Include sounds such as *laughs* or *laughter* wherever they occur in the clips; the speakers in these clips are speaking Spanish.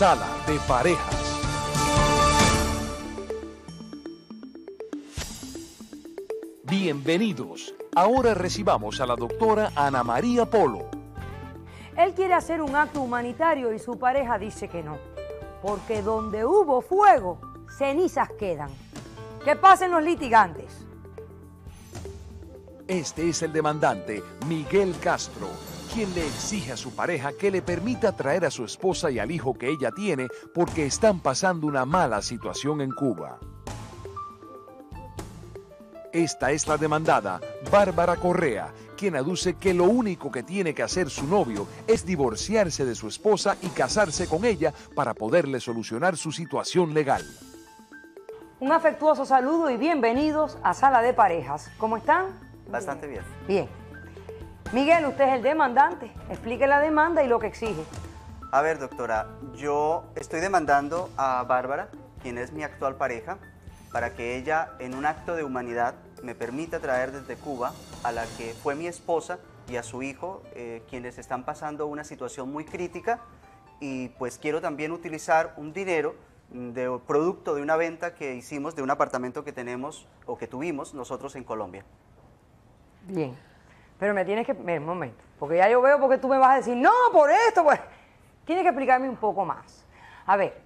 Sala de Parejas. Bienvenidos. Ahora recibamos a la doctora Ana María Polo. Él quiere hacer un acto humanitario y su pareja dice que no. Porque donde hubo fuego, cenizas quedan. Que pasen los litigantes. Este es el demandante, Miguel Castro, quien le exige a su pareja que le permita traer a su esposa y al hijo que ella tiene porque están pasando una mala situación en Cuba. Esta es la demandada, Bárbara Correa, quien aduce que lo único que tiene que hacer su novio es divorciarse de su esposa y casarse con ella para poderle solucionar su situación legal. Un afectuoso saludo y bienvenidos a Sala de Parejas. ¿Cómo están? Bastante bien. Bien. Miguel, usted es el demandante. Explique la demanda y lo que exige. A ver, doctora, yo estoy demandando a Bárbara, quien es mi actual pareja, para que ella, en un acto de humanidad, me permita traer desde Cuba a la que fue mi esposa y a su hijo, eh, quienes están pasando una situación muy crítica. Y pues quiero también utilizar un dinero mm, de producto de una venta que hicimos de un apartamento que tenemos o que tuvimos nosotros en Colombia. Bien. Pero me tienes que. Mira, un momento. Porque ya yo veo porque tú me vas a decir, no, por esto, pues. Tienes que explicarme un poco más. A ver,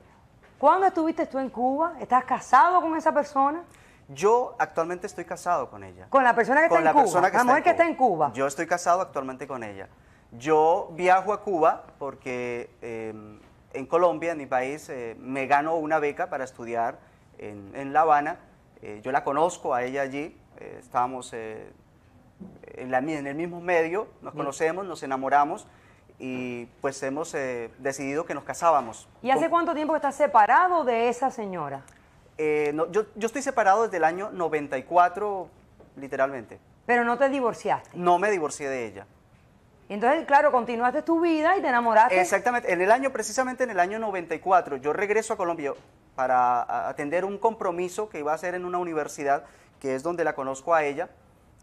¿cuándo estuviste tú en Cuba? ¿Estás casado con esa persona? Yo actualmente estoy casado con ella. ¿Con la persona que está en Cuba? ¿Con la está mujer que está en Cuba. Yo estoy casado actualmente con ella. Yo viajo a Cuba porque em, en Colombia, en mi país, eh, me gano una beca para estudiar en, La Habana. Eh, yo la conozco a ella allí. Eh, estábamos en, la, en el mismo medio, nos mm. conocemos, nos enamoramos y pues hemos eh, decidido que nos casábamos. ¿Y hace cuánto tiempo estás separado de esa señora? Eh, yo, yo, estoy separado desde el año 94, literalmente. ¿Pero no te divorciaste? No me divorcié de ella. Entonces, claro, continuaste tu vida y te enamoraste. Exactamente, en el año, precisamente en el año 94, yo regreso a Colombia para atender un compromiso que iba a hacer en una universidad, que es donde la conozco a ella.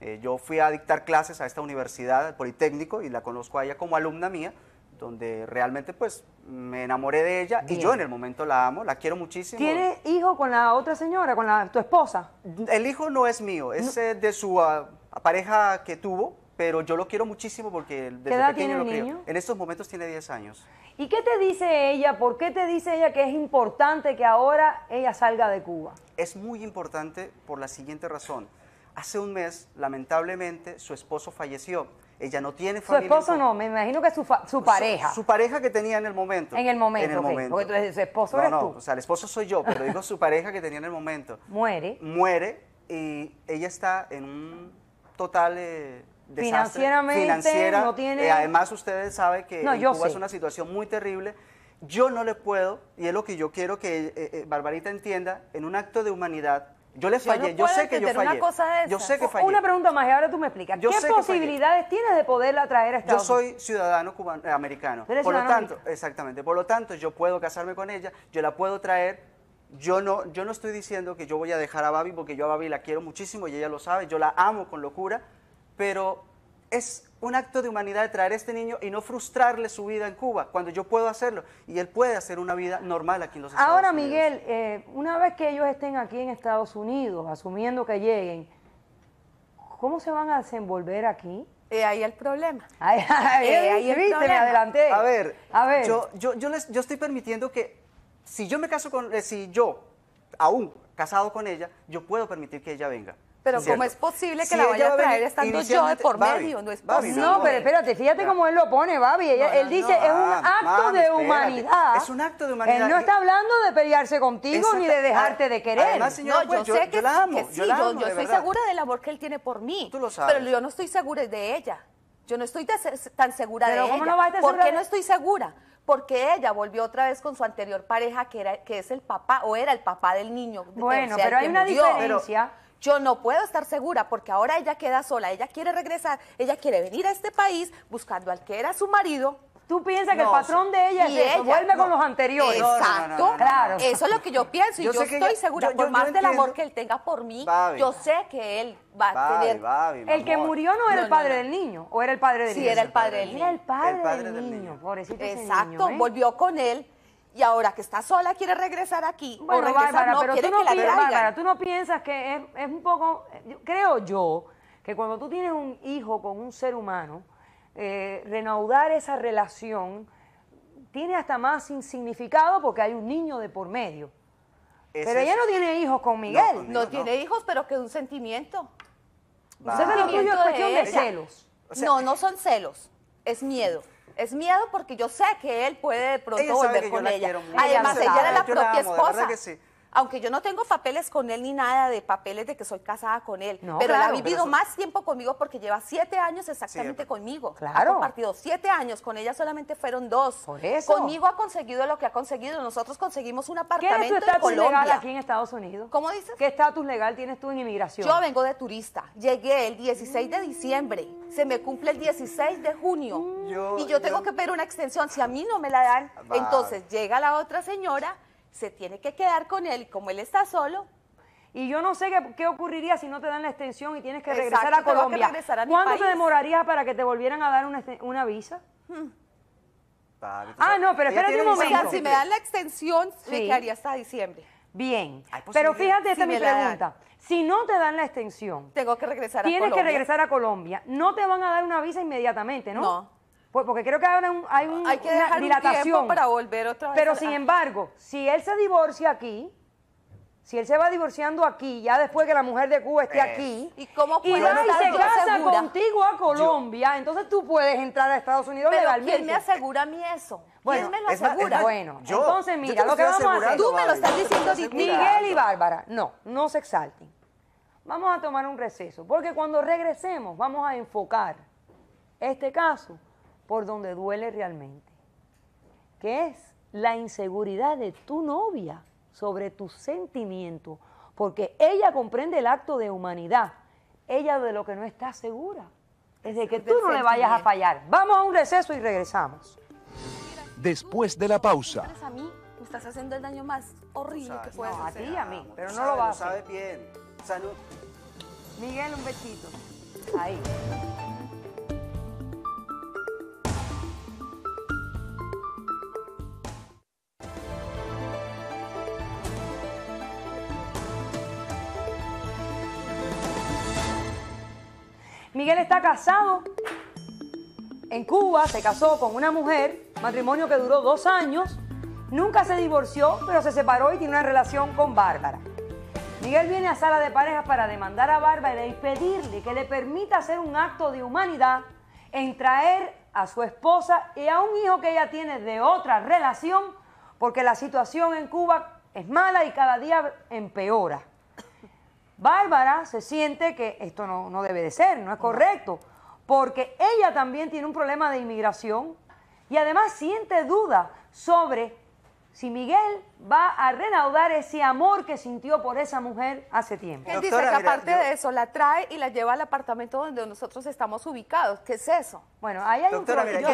Eh, yo fui a dictar clases a esta universidad, al Politécnico, y la conozco a ella como alumna mía, donde realmente pues me enamoré de ella y yo en el momento la amo, la quiero muchísimo. ¿Tiene hijo con la otra señora, con tu esposa? El hijo no es mío, es eh, de su ah, pareja que tuvo, pero yo lo quiero muchísimo porque desde ¿Qué edad tiene el Niño? En estos momentos tiene 10 años. ¿Y qué te dice ella? ¿Por qué te dice ella que es importante que ahora ella salga de Cuba? Es muy importante por la siguiente razón. Hace un mes, lamentablemente, su esposo falleció. Ella no tiene familia. Su esposo no, me imagino que su, su pareja. Su, pareja que tenía en el momento. En el momento. En el momento. Porque entonces, su esposo no, eres no, tú. O sea, el esposo soy yo, pero digo su pareja que tenía en el momento. *laughs* Muere. Muere y ella está en un total eh, desastre. Financieramente. Financiera. No tiene. Eh, además, ustedes saben que en Cuba es una situación muy terrible. Yo no le puedo, y es lo que yo quiero que eh, Barbarita entienda, en un acto de humanidad yo le fallé, yo, sé que yo fallé. Una yo sé que fallé. Una pregunta más y ahora tú me explicas. ¿Qué posibilidades tienes de poderla traer a Estados Unidos? Yo soy ciudadano cubano, eh, americano. Por lo tanto, exactamente. Por lo tanto, yo puedo casarme con ella, yo la puedo traer. Yo no, yo no estoy diciendo que yo voy a dejar a Babi porque yo a Babi la quiero muchísimo y ella lo sabe, yo la amo con locura, pero es un acto de humanidad traer a este niño y no frustrarle su vida en Cuba, cuando yo puedo hacerlo y él puede hacer una vida normal aquí en los Estados Unidos. Ahora, Miguel, eh, una vez que ellos estén aquí en Estados Unidos, asumiendo que lleguen, ¿cómo se van a desenvolver aquí? Eh, ahí el problema. *laughs* Ahí, es eh, el problema. A ver, a ver. Yo, yo, yo, les, yo estoy permitiendo que, si yo me caso con, eh, si yo, aún casado con ella, yo puedo permitir que ella venga. Pero ¿cómo es posible que la vaya a traer estando yo de por medio? no no, pero espérate, fíjate cómo él lo pone, Babi. él dice, es un acto de humanidad. Es un acto de humanidad. Él no está hablando de pelearse contigo ni de dejarte de ah, querer. no, yo, sé que, yo sí, yo, estoy segura del amor que él tiene por mí. Tú lo sabes. Pero yo no estoy segura de ella. Yo no estoy tan segura de ella. ¿Por qué no estoy segura? porque ella volvió otra vez con su anterior pareja que era que es el papá o era el papá del niño. Bueno, pero hay una diferencia. Yo no puedo estar segura porque ahora ella queda sola, ella quiere regresar, ella quiere venir a este país buscando al que era su marido, Tú piensas que el patrón de ella es eso, vuelve con los anteriores. Exacto. claro. Eso es lo que yo pienso y yo, estoy segura, por más del amor que él tenga por mí, yo sé que él va a tener... el que murió no era el padre del niño, ¿o era el padre del niño? Sí, era el padre del niño. el padre, del, niño, Exacto, ¿eh? volvió con él y ahora que está sola quiere regresar aquí. Bueno, pero tú no, piensas, que es, un poco, creo yo, que cuando tú tienes un hijo con un ser humano, eh, renaudar esa relación tiene hasta más significado porque hay un niño de por medio. pero ella no tiene hijos con Miguel. No, tiene hijos, pero que un sentimiento. Un sentimiento es cuestión de, celos. no, no son celos, es miedo. Es miedo porque yo sé que él puede de pronto volver con ella. Además, ella, ella era la propia esposa aunque yo no tengo papeles con él ni nada de papeles de que soy casada con él, pero él ha vivido más tiempo conmigo porque lleva siete años exactamente conmigo. Claro. Ha compartido siete años, con ella solamente fueron dos. Por eso. Conmigo ha conseguido lo que ha conseguido. Nosotros conseguimos un apartamento ¿Qué es en legal aquí en Estados Unidos? ¿Cómo dices? ¿Qué estatus legal tienes tú en inmigración? Yo vengo de turista. Llegué el 16 de diciembre. Se me cumple el 16 de junio. y yo tengo que pedir una extensión. Si a mí no me la dan, entonces llega la otra señora se tiene que quedar con él como él está solo. Y yo no sé qué, ocurriría si no te dan la extensión y tienes que regresar a Colombia. Regresar ¿Cuánto te demorarías para que te volvieran a dar una, visa? Hmm. ah, no, pero espérate un momento. si me dan la extensión, me quedaría hasta diciembre. Bien, pero fíjate, esta es mi pregunta. Si no te dan la extensión, tengo que regresar Tienes que regresar a Colombia. No te van a dar una visa inmediatamente, ¿no? No. Pues porque creo que hay, un, hay, hay que una dejar dilatación. para volver otra vez. Pero sin embargo, si él se divorcia aquí, si él se va divorciando aquí, ya después que la mujer de Cuba esté aquí, ¿y, cómo se casa contigo a Colombia, entonces tú puedes entrar a Estados Unidos Pero legalmente. ¿Quién me asegura a mí eso? Bueno, ¿Quién me lo asegura? bueno, yo, entonces mira, lo que vamos a hacer. Tú me lo estás diciendo, Miguel y Bárbara, no, no se exalten. Vamos a tomar un receso, porque cuando regresemos vamos a enfocar este caso por donde duele realmente, que es la inseguridad de tu novia sobre tu sentimiento porque ella comprende el acto de humanidad, ella de lo que no está segura, es de que tú no le vayas a fallar. Vamos a un receso y regresamos. Después de la pausa. A mí me estás haciendo el daño más horrible que puedes A ti y a mí, pero no lo vas a hacer. bien. Salud. Miguel, un besito. Ahí. Miguel está casado en Cuba, se casó con una mujer, matrimonio que duró dos años, nunca se divorció, pero se separó y tiene una relación con Bárbara. Miguel viene a sala de parejas para demandar a Bárbara y pedirle que le permita hacer un acto de humanidad en traer a su esposa y a un hijo que ella tiene de otra relación, porque la situación en Cuba es mala y cada día empeora. Bárbara se siente que esto no, debe de ser, no es correcto, porque ella también tiene un problema de inmigración y además siente duda sobre si Miguel va a renaudar ese amor que sintió por esa mujer hace tiempo. Él dice que aparte de eso, la trae y la lleva al apartamento donde nosotros estamos ubicados. ¿Qué es eso? Bueno, ahí hay un problema.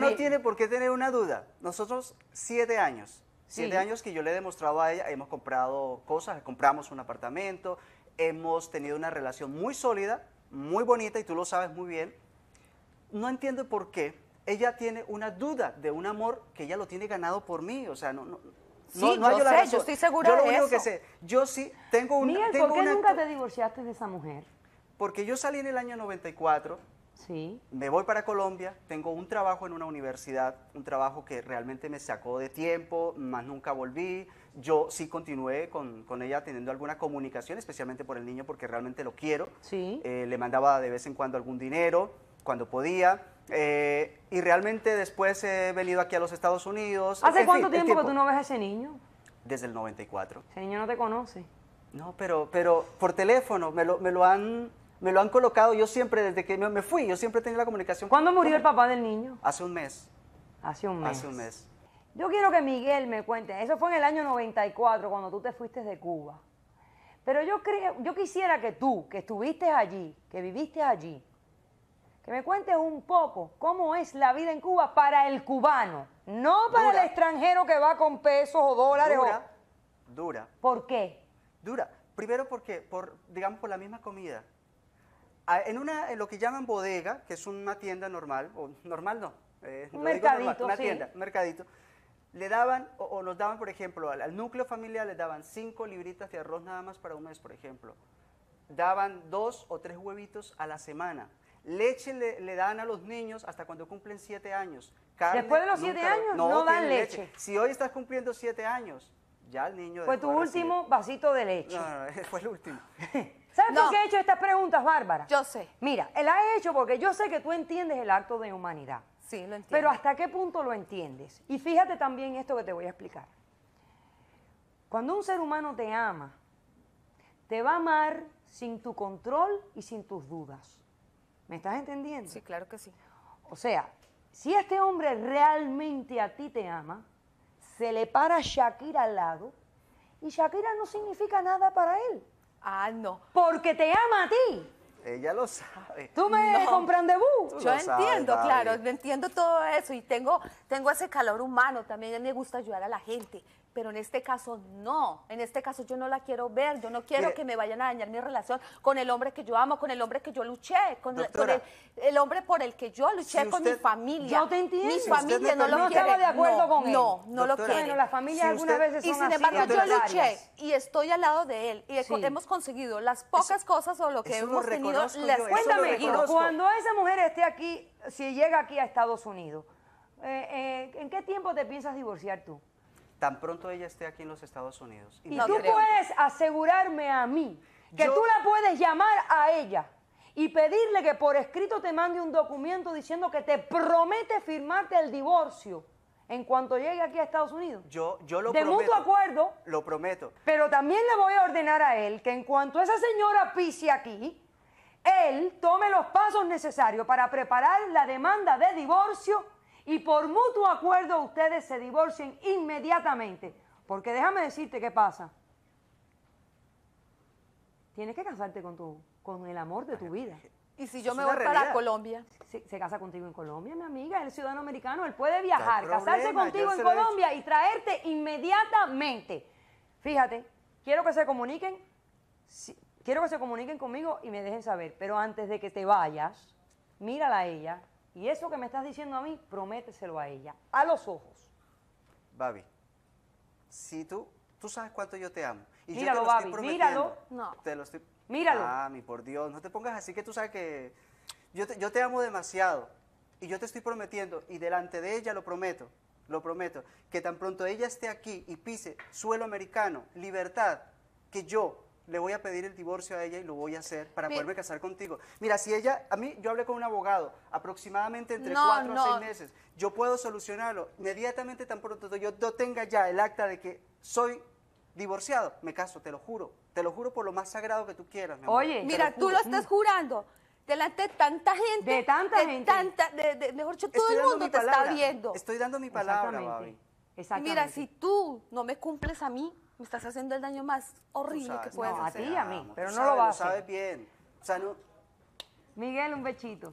no tiene por qué tener una duda. Nosotros, siete años Siete años que yo le he demostrado a ella, hemos comprado cosas, compramos un apartamento, hemos tenido una relación muy sólida, muy bonita y tú lo sabes muy bien. No entiendo por qué ella tiene una duda de un amor que ella lo tiene ganado por mí, o sea, no, no Sí, no, yo, sé, yo estoy segura yo lo que sé, yo sí tengo un Miguel, ¿por qué nunca te divorciaste de esa mujer? Porque yo salí en el año 94 Sí. Me voy para Colombia, tengo un trabajo en una universidad, un trabajo que realmente me sacó de tiempo, más nunca volví. Yo sí continué con, con ella teniendo alguna comunicación, especialmente por el niño, porque realmente lo quiero. Sí. Eh, le mandaba de vez en cuando algún dinero, cuando podía. Eh, y realmente después he venido aquí a los Estados Unidos. ¿Hace cuánto tiempo, tiempo que tú no ves a ese niño? Desde el 94. Ese niño no te conoce. No, pero, pero por teléfono me lo, me lo han me lo han colocado yo siempre, desde que me fui, yo siempre he la comunicación. ¿Cuándo murió el papá del niño? Hace un mes. Hace un mes. Hace un mes. Yo quiero que Miguel me cuente, eso fue en el año 94, cuando tú te fuiste de Cuba. Pero yo, creo, yo quisiera que tú, que estuviste allí, que viviste allí, que me cuentes un poco cómo es la vida en Cuba para el cubano, no para el extranjero que va con pesos o dólares. Dura, dura. ¿Por qué? Dura. Primero porque, por, digamos, por la misma comida. Ah, en, una, en lo que llaman bodega, que es una tienda normal, o normal no, eh, mercadito, una sí. tienda, mercadito, le daban, o, nos daban, por ejemplo, al, núcleo familiar le daban cinco libritas de arroz nada más para un mes, por ejemplo. Daban dos o tres huevitos a la semana. Leche le, dan a los niños hasta cuando cumplen siete años. Después de los siete años no, dan leche. Si hoy estás cumpliendo siete años, ya el niño... Fue tu último vasito de leche. No, no, no, *laughs* fue el último. *laughs* ¿Sabes por qué he hecho estas preguntas, Bárbara? Yo sé. Mira, la he hecho porque yo sé que tú entiendes el acto de humanidad. Sí, lo entiendo. Pero ¿hasta qué punto lo entiendes? Y fíjate también esto que te voy a explicar. Cuando un ser humano te ama, te va a amar sin tu control y sin tus dudas. ¿Me estás entendiendo? Sí, claro que sí. O sea, si este hombre realmente a ti te ama, se le para Shakira al lado y Shakira no significa nada para él. Ah, no. Porque te ama a ti. Ella lo sabe. Tú me no. debut? Yo entiendo, claro, entiendo todo eso y tengo, tengo ese calor humano, también me gusta ayudar a la gente, pero en este caso no, en este caso yo no la quiero ver, yo no quiero que me vayan a dañar mi relación con el hombre que yo amo, con el hombre que yo luché, con, el, hombre por el que yo luché, con mi familia. Yo te entiendo. Mi familia no lo quiere. no, No, lo quiere. Bueno, la familia algunas veces son Y sin embargo yo luché y estoy al lado de él y hemos conseguido las pocas cosas o lo que hemos tenido. Las... Cuéntame, cuando esa mujer esté aquí, si llega aquí a Estados Unidos, eh, eh, ¿en qué tiempo te piensas divorciar tú? tan pronto ella esté aquí en los Estados Unidos. Y tú puedes asegurarme a mí que tú la puedes llamar a ella y pedirle que por escrito te mande un documento diciendo que te promete firmarte el divorcio en cuanto llegue aquí a Estados Unidos. Yo, yo lo prometo. De mutuo acuerdo. Lo prometo. Pero también le voy a ordenar a él que en cuanto esa señora pise aquí, él tome los pasos necesarios para preparar la demanda de divorcio y por mutuo acuerdo ustedes se divorcien inmediatamente. Porque déjame decirte qué pasa. Tienes que casarte con, tu, con el amor de tu vida. Y si yo me voy para Colombia. Se, casa contigo en Colombia, mi amiga, el ciudadano americano, él puede viajar, casarse contigo en Colombia y traerte inmediatamente. Fíjate, quiero que se comuniquen, quiero que se comuniquen conmigo y me dejen saber, pero antes de que te vayas, mírala a ella, y eso que me estás diciendo a mí, prométeselo a ella, a los ojos. Babi, si tú, tú sabes cuánto yo te amo. Y míralo, yo te lo Babi, míralo. No. Te lo estoy... Míralo. Ah, mi por Dios, no te pongas así que tú sabes que yo yo te amo demasiado y yo te estoy prometiendo y delante de ella lo prometo, lo prometo, que tan pronto ella esté aquí y pise suelo americano, libertad, que yo le voy a pedir el divorcio a ella y lo voy a hacer para volver a casar contigo. Mira, si ella, a mí, yo hablé con un abogado, aproximadamente entre cuatro seis meses, yo puedo solucionarlo. Inmediatamente, tan pronto yo tenga ya el acta de que soy divorciado, me caso, te lo juro. Te lo juro por lo más sagrado que tú quieras. Oye, mira, tú lo estás jurando delante de tanta gente. De tanta de gente. mejor dicho, todo el mundo te está viendo. Estoy dando mi palabra, Exactamente. Exactamente. Mira, si tú no me cumples a mí, me estás haciendo el daño más horrible que puedes hacer. A ti y a mí, pero no lo vas a hacer. Lo sabe bien. Salud. Miguel, un bechito.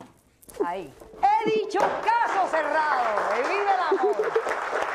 Ahí. He dicho caso cerrado. ¡Vive el amor!